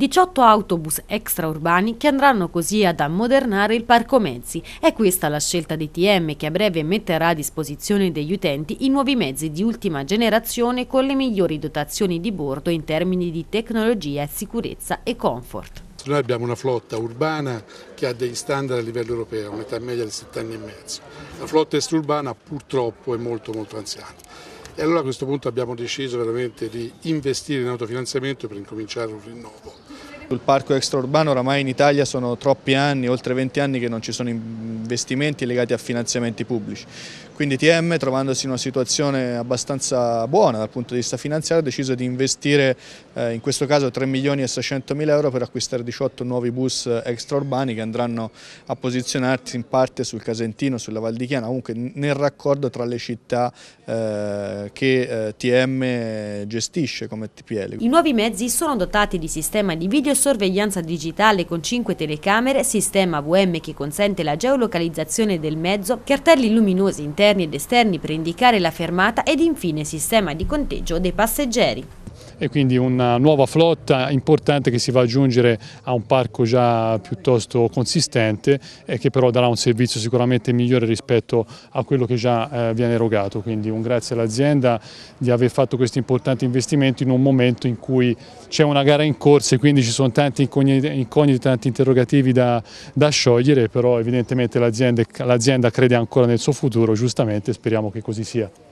18 autobus extraurbani che andranno così ad ammodernare il parco mezzi. È questa la scelta di TM che a breve metterà a disposizione degli utenti i nuovi mezzi di ultima generazione con le migliori dotazioni di bordo in termini di tecnologia, sicurezza e comfort. Noi abbiamo una flotta urbana che ha degli standard a livello europeo, un'età media di 7 anni e mezzo. La flotta estrurbana purtroppo è molto molto anziana. E allora a questo punto abbiamo deciso veramente di investire in autofinanziamento per incominciare un rinnovo. Sul parco extraurbano oramai in Italia sono troppi anni, oltre 20 anni che non ci sono investimenti legati a finanziamenti pubblici. Quindi TM trovandosi in una situazione abbastanza buona dal punto di vista finanziario ha deciso di investire eh, in questo caso 3 milioni e 600 mila euro per acquistare 18 nuovi bus extraurbani che andranno a posizionarsi in parte sul Casentino, sulla Val di Chiana, comunque nel raccordo tra le città eh, che eh, TM gestisce come TPL. I nuovi mezzi sono dotati di sistema di video sorveglianza digitale con 5 telecamere, sistema VM che consente la geolocalizzazione del mezzo, cartelli luminosi interni ed esterni per indicare la fermata ed infine sistema di conteggio dei passeggeri e quindi una nuova flotta importante che si va ad aggiungere a un parco già piuttosto consistente e che però darà un servizio sicuramente migliore rispetto a quello che già eh, viene erogato. Quindi un grazie all'azienda di aver fatto questo importante investimento in un momento in cui c'è una gara in corsa e quindi ci sono tanti incogniti, tanti interrogativi da, da sciogliere, però evidentemente l'azienda crede ancora nel suo futuro, giustamente speriamo che così sia.